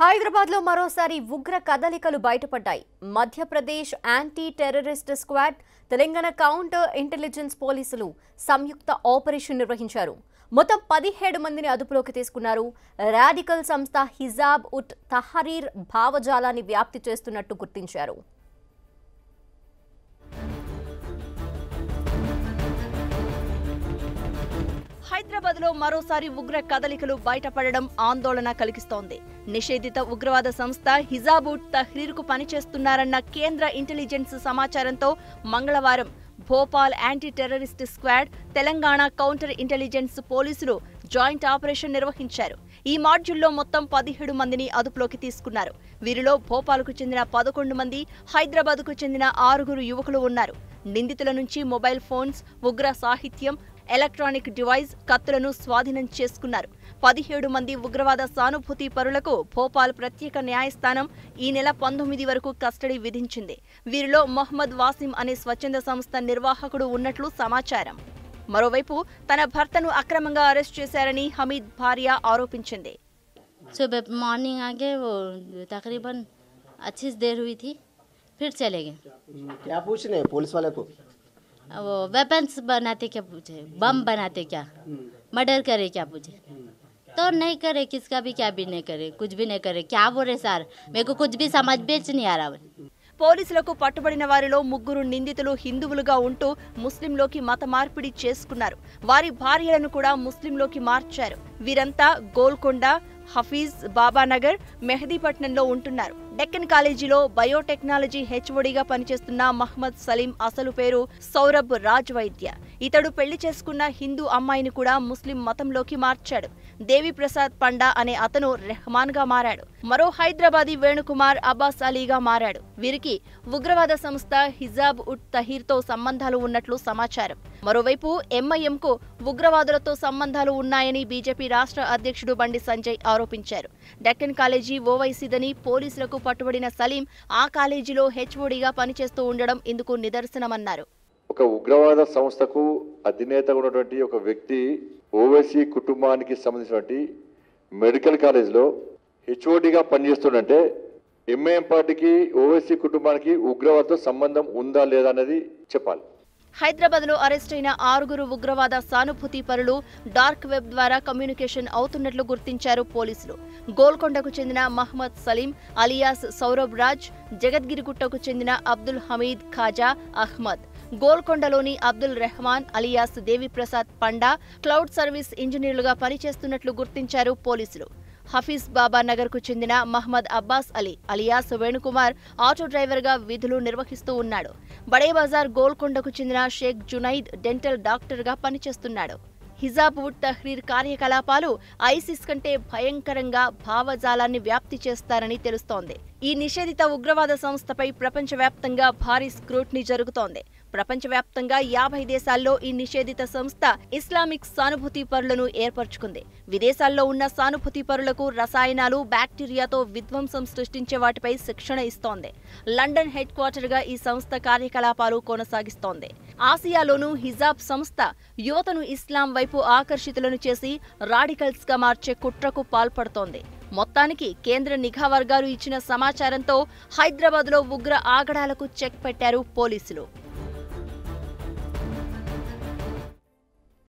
హైదరాబాద్లో మరోసారి ఉగ్ర కదలికలు బయటపడ్డాయి Madhya Pradesh anti terrorist squad Telangana counter intelligence పోలీసులు సంయుక్త ఆపరేషన్ నిర్వహించారు మొత్తం పదిహేడు మందిని అదుపులోకి తీసుకున్నారు రాడికల్ సంస్థ హిజాబ్ ఉట్ తహరీర్ భావజాలాన్ని వ్యాప్తి చేస్తున్నట్టు గుర్తించారు హైదరాబాద్ లో మరోసారి ఉగ్ర కదలికలు బయటపడడం ఆందోళన కలిగిస్తోంది నిషేధిత ఉగ్రవాద సంస్థ హిజాబుట్ తహ్రీర్ కు పనిచేస్తున్నారన్న కేంద్ర ఇంటెలిజెన్స్ సమాచారంతో మంగళవారం Bhopal anti terrorist squad Telangana counter intelligence పోలీసులు జాయింట్ ఆపరేషన్ నిర్వహించారు ఈ మాడ్యూల్లో మొత్తం పదిహేడు మందిని అదుపులోకి తీసుకున్నారు వీరిలో భోపాల్కు చెందిన పదకొండు మంది హైదరాబాద్కు చెందిన ఆరుగురు యువకులు ఉన్నారు నిందితుల నుంచి మొబైల్ ఫోన్స్ ఉగ్ర సాహిత్యం ఎలక్ట్రానిక్ డివైస్ కత్తులను స్వాధీనం చేసుకున్నారు పదిహేడు మంది ఉగ్రవాద సానుభూతి పరులకు భోపాల్ ప్రత్యేక న్యాయస్థానం ఈ నెల పంతొమ్మిది వరకు కస్టడీ విధించింది వీరిలో మొహమ్మద్ వాసిం అనే స్వచ్ఛంద సంస్థ నిర్వాహకుడు ఉన్నట్లు సమాచారం మరోవైపు తన భర్తను అక్రమంగా అరెస్ట్ చేశారని హమీద్ భార్య ఆరోపించింది सुबह मॉर्निंग आ गए वो तकरीबन థి देर अब वेपन्स बनाते क्या पूछे बम बनाते क्या मर्डर करे क्या पूछे तो नहीं करे किसका भी क्या भी नहीं करे कुछ भी नहीं करे क्या बोल रहे सर मेरे को कुछ भी समझ बेच नहीं आ रहा पुलिस లకు పట్టపడిన వారిలో ముగ్గురు నిందితులు హిందువులుగా ఉంటూ ముస్లిం లోకి మతమార్పిడి చేసుకున్నారు వారి భార్యలను కూడా ముస్లిం లోకి మార్చారు విరంతా గోల్కొండ హఫీజ్ బాబా నగర్ মেহেదిపట్నంలో ఉంటున్నారు డెక్కన్ కాలేజీలో బయోటెక్నాలజీ హెచ్ఓడిగా పనిచేస్తున్న మహ్మద్ సలీం అసలు పేరు సౌరభ్ రాజ్ వైద్య ఇతడు పెళ్లి చేసుకున్న హిందూ అమ్మాయిని కూడా ముస్లిం మతంలోకి మార్చాడు దేవిప్రసాద్ పండా అనే అతను గా మారాడు మరో హైదరాబాదీ వేణుకుమార్ అబ్బాస్ అలీగా మారాడు వీరికి ఉగ్రవాద సంస్థ హిజాబ్ ఉట్ తహీర్తో సంబంధాలు ఉన్నట్లు సమాచారం మరోవైపు ఎంఐఎంకు ఉగ్రవాదులతో సంబంధాలు ఉన్నాయని బీజేపీ రాష్ట్ర అధ్యక్షుడు బండి సంజయ్ ఆరోపించారు డెక్కన్ కాలేజీ ఓవైసీదని పోలీసులకు పట్టుబడిన సలీం ఆ కాలేజీలో హెచ్ఓడిగా పనిచేస్తూ ఉండడం ఇందుకు నిదర్శనమన్నారు ఒక ఉగ్రవాద సంస్థకు అధినేత ఉన్నటువంటి ఒక వ్యక్తి ఓవైసీ కుటుంబానికి సంబంధించినటువంటి మెడికల్ కాలేజ్లో హెచ్ఓడిగా పనిచేస్తుండే ఎంఐఎం పార్టీకి ఓవైసీ కుటుంబానికి ఉగ్రవాదతో సంబంధం ఉందా లేదా అనేది చెప్పాలి హైదరాబాద్లో అరెస్ట్ అయిన ఆరుగురు ఉగ్రవాద సానుభూతి పరులు డార్క్ వెబ్ ద్వారా కమ్యూనికేషన్ అవుతున్నట్లు గుర్తించారు పోలీసులు గోల్కొండకు చెందిన మహ్మద్ సలీం అలియాస్ సౌరభ్ రాజ్ జగద్గిరిగుట్టకు చెందిన అబ్దుల్ హమీద్ ఖాజా అహ్మద్ గోల్కొండలోని Abdul Rehman alias Deviprasad Panda cloud service ఇంజనీర్లుగా పనిచేస్తున్నట్లు గుర్తించారు పోలీసులు హఫీజ్ బాబా నగర్కు చెందిన మహ్మద్ అబ్బాస్ అలీ అలియాస్ వేణుకుమార్ ఆటో డ్రైవర్గా విధులు నిర్వహిస్తూ ఉన్నాడు బడే బజార్ గోల్కొండకు చెందిన షేక్ జునైద్ డెంటల్ డాక్టర్గా పనిచేస్తున్నాడు ఉడ్ తహ్రీర్ కార్యకలాపాలు ఐసిస్ కంటే భయంకరంగా భావజాలాన్ని వ్యాప్తి చేస్తారని తెలుస్తోంది ఈ నిషేధిత ఉగ్రవాద సంస్థపై ప్రపంచవ్యాప్తంగా భారీ స్క్రూట్నీ జరుగుతోంది ప్రపంచవ్యాప్తంగా యాభై దేశాల్లో ఈ నిషేధిత సంస్థ ఇస్లామిక్ సానుభూతి పరులను ఏర్పరచుకుంది విదేశాల్లో ఉన్న సానుభూతి పరులకు రసాయనాలు బ్యాక్టీరియాతో విధ్వంసం సృష్టించే వాటిపై శిక్షణ ఇస్తోంది లండన్ హెడ్ క్వార్టర్గా ఈ సంస్థ కార్యకలాపాలు కొనసాగిస్తోంది ఆసియాలోనూ హిజాబ్ సంస్థ యువతను ఇస్లాం వైపు ఆకర్షితులను చేసి రాడికల్స్గా మార్చే కుట్రకు పాల్పడుతోంది మొత్తానికి కేంద్ర నిఘా వర్గాలు ఇచ్చిన సమాచారంతో హైదరాబాద్లో ఉగ్ర ఆగడాలకు చెక్ పెట్టారు పోలీసులు